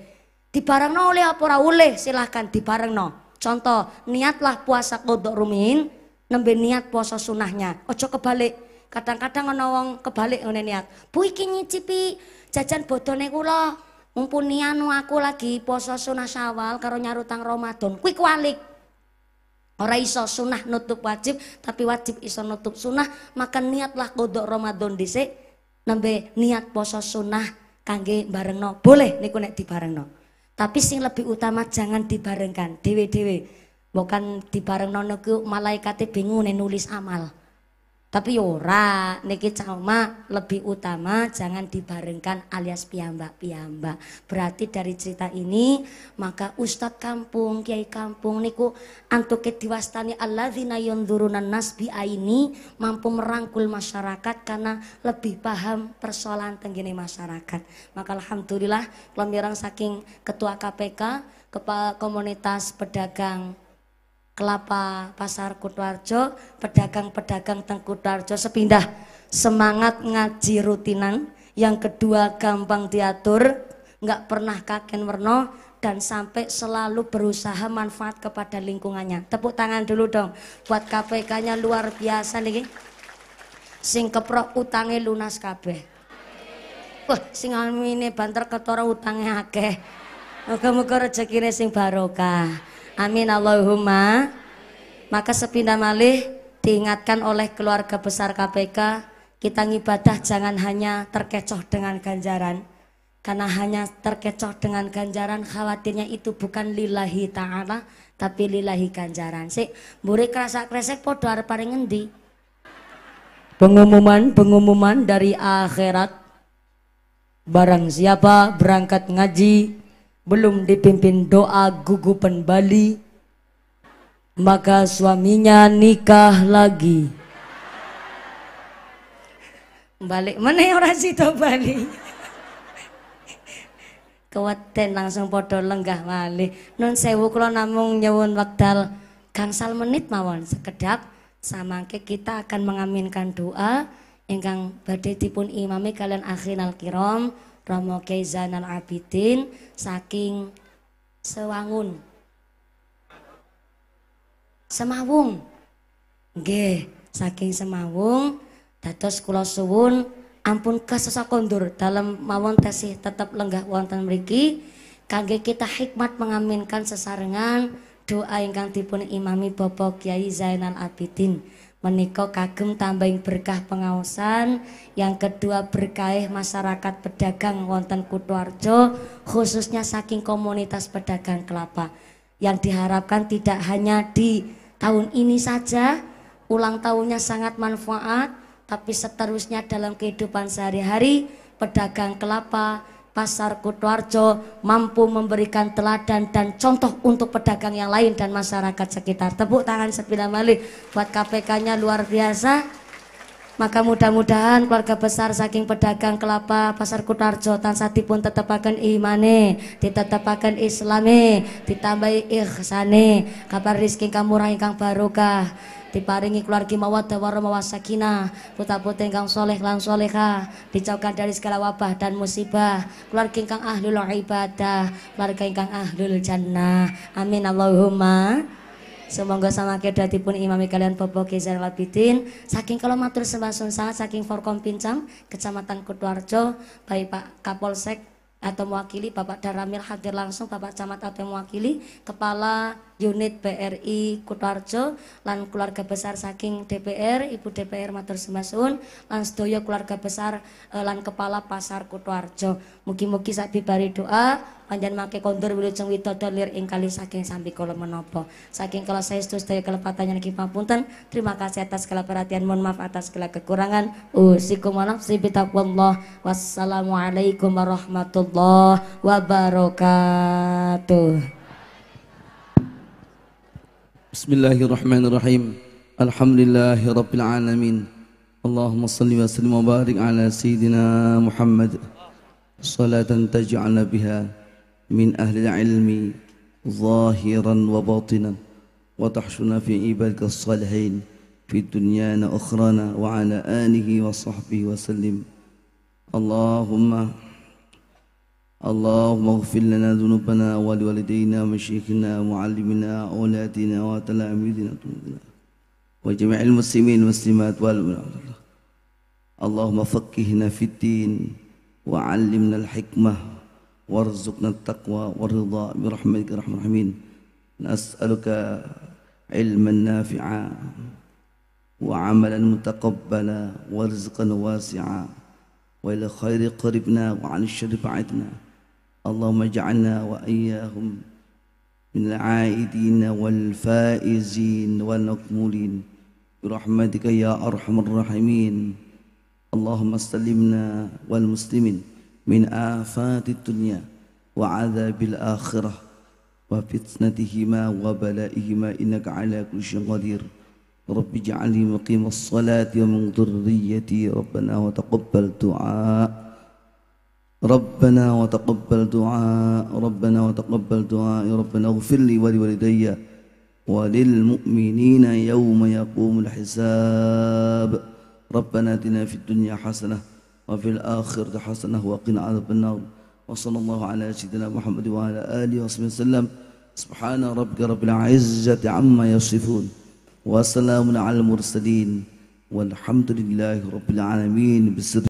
no oleh apa ora silahkan silahkan no Contoh, niatlah puasa kodok rumiin nembe niat puasa sunahnya. Ojo kebalik. Kadang-kadang ana kebalik ngene niat. Bu iki nyicipi jajan bodone kula mumpuni anu aku lagi poso sunah syawal karo nyarutang Ramadan kuwi kualik ora iso sunah nutup wajib tapi wajib iso nutup sunah maka niatlah kodok Ramadan dhisik nembe niat poso sunah kangge barengno boleh niku nek dibarengno tapi sing lebih utama jangan dibarengkan dewe-dewe bukan dibarengno niku malaikate bingung nulis amal tapi yora, ya niki cauma lebih utama jangan dibarengkan alias piyambak-piyambak. Berarti dari cerita ini maka Ustad kampung, kiai kampung niku Allah diwastani nayon turunan nasbi ini mampu merangkul masyarakat karena lebih paham persoalan tenggine masyarakat. Maka alhamdulillah kelompok saking ketua KPK, kepala komunitas pedagang Kelapa Pasar Kutwarjo, pedagang-pedagang teng Kutwarjo sepindah semangat ngaji rutinan, yang kedua gampang diatur, nggak pernah kaken werno dan sampai selalu berusaha manfaat kepada lingkungannya. Tepuk tangan dulu dong buat KPK-nya luar biasa nih. Sing keprok utangnya lunas kabeh. Wah, sing ini banter ketora utangnya akeh. Moga-moga rezekine sing barokah. Amin Allahumma. Maka sepindah malih diingatkan oleh keluarga besar KPK, kita ngibadah jangan hanya terkecoh dengan ganjaran. Karena hanya terkecoh dengan ganjaran khawatirnya itu bukan lillahi ta'ala tapi lillahi ganjaran. Sik, muri kerasa kresek podo paling paring ngendi? Pengumuman-pengumuman dari akhirat. Barang siapa berangkat ngaji belum dipimpin doa gugupan Bali, maka suaminya nikah lagi. Balik mana yang orang situ Bali? Kewaten langsung podo lenggah malih. Nun sewu kalau namung nyewun wekdal gangsal menit mawon sekedap samangke kita akan mengaminkan doa ingkang badhe dipun imami kalian akhinal kiram Romo Kyai Zainal Abidin saking Sewangun. Semawung. Nggih, saking Semawung dados kula suwun ampun kesesa kondur dalam mawon tesih tetap lenggah wonten mriki kangge kita hikmat mengaminkan sesarengan doa ingkang dipun imami Bapak Kiai Zainal Abidin menika kagum tambahin berkah pengaosan yang kedua berkah masyarakat pedagang wonten Kutuarjo khususnya saking komunitas pedagang kelapa yang diharapkan tidak hanya di tahun ini saja ulang tahunnya sangat manfaat tapi seterusnya dalam kehidupan sehari-hari pedagang kelapa pasar Kutuarjo mampu memberikan teladan dan contoh untuk pedagang yang lain dan masyarakat sekitar. Tepuk tangan sepila balik buat KPK-nya luar biasa. Maka mudah-mudahan keluarga besar saking pedagang kelapa pasar Kutarjo tansah dipun tetepaken imane, ditetepaken islami, ditambahi ihsane, kabar rizki kamu kang barokah diparingi keluarga mawaddah warahmah wasakinah putra putri kang soleh lan soleha dijauhkan dari segala wabah dan musibah keluarga kang ahlul ibadah keluarga kang ahlul jannah amin Allahumma Semoga sama kedatipun imami kalian Bobo Gezal Saking kalau matur sembah sangat saking Forkom Pincang Kecamatan Kutuarjo Baik Pak Kapolsek atau mewakili Bapak Daramil hadir langsung Bapak Camat atau mewakili Kepala Unit BRI Kutarjo lan keluarga besar saking DPR Ibu DPR Matur Semasun lan sedoyo keluarga besar eh, lan Kepala Pasar Kutarjo mugi-mugi sak bari doa Panjang maki kondur wilujeng widodo lir ing kali saking sambi kalau menopo saking kalau saya sedaya kelepatannya niki pampunten terima kasih atas segala perhatian mohon maaf atas segala kekurangan usikum wa nafsi bitaqwallah wassalamualaikum warahmatullah wabarakatuh Bismillahirrahmanirrahim Alhamdulillahirrabbilalamin alamin Allahumma salli wa salli wa ala sayyidina Muhammad salatan taj'alna من أهل العلم ظاهرا وباطنا وتحشنا في عبادك الصالحين في دنيانا أخرانا وعلى آله وصحبه وسلم اللهم اللهم اغفر لنا ذنوبنا ولوالدينا ومشيخنا ومعلمنا وأولادنا وتلاميذنا وجميع المسلمين والمسلمات والمؤمنين اللهم فقهنا في الدين وعلمنا الحكمة وارزقنا التقوى والرضا برحمتك يا ارحم الراحمين نسألك علما نافعا وعملا متقبلا ورزقا واسعا وإلى خير قربنا وعن الشر بعدنا اللهم اجعلنا وإياهم من العائدين والفائزين والمقبولين برحمتك يا أرحم الراحمين اللهم سلمنا والمسلمين من آفات الدنيا وعذاب الآخرة وفتنتهما وبلائهما إنك على كل شيء قدير رب اجعلني مقيم الصلاة ومن ذريتي ربنا وتقبل دعاء ربنا وتقبل دعاء ربنا وتقبل دعاء ربنا اغفر لي ولوالدي وللمؤمنين يوم يقوم الحساب ربنا اتنا في الدنيا حسنه وفي الآخرة حسنة وقنا عذاب النار وصلى الله على سيدنا محمد وعلى آله وصحبه وسلم سبحان ربك رب العزة عما يصفون وسلام على المرسلين والحمد لله رب العالمين بسر